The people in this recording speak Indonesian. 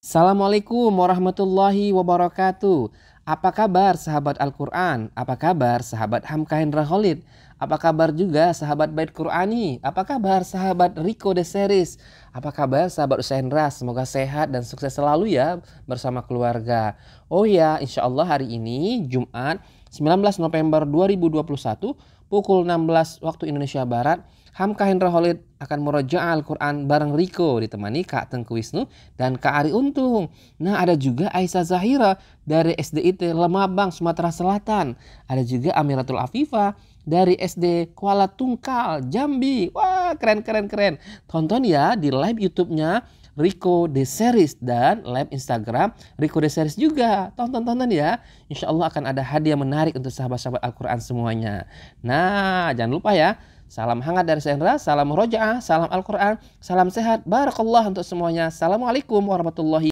Assalamualaikum warahmatullahi wabarakatuh. Apa kabar sahabat Al-Quran? Apa kabar sahabat Hamka Hendra Khalid? Apa kabar juga sahabat Bait Qurani? Apa kabar sahabat Rico de Series? Apa kabar sahabat Usendra? Semoga sehat dan sukses selalu ya bersama keluarga. Oh ya, insya Allah hari ini Jumat 19 November 2021 pukul 16 waktu Indonesia Barat Hamka Hendra Holid akan merojaah Al-Quran bareng Riko ditemani Kak Tengku Wisnu dan Kak Ari Untung. Nah ada juga Aisyah Zahira dari SDIT Lemabang, Sumatera Selatan. Ada juga Amiratul Afifa dari SD Kuala Tungkal, Jambi. Wah, keren keren keren. Tonton ya di live YouTube-nya Rico Deseris dan live Instagram Rico Deseris juga. Tonton-tonton ya. Insya Allah akan ada hadiah menarik untuk sahabat-sahabat Al-Quran semuanya. Nah, jangan lupa ya. Salam hangat dari Sendra, salam rojaah, salam Al-Quran, salam sehat, barakallah untuk semuanya. Assalamualaikum warahmatullahi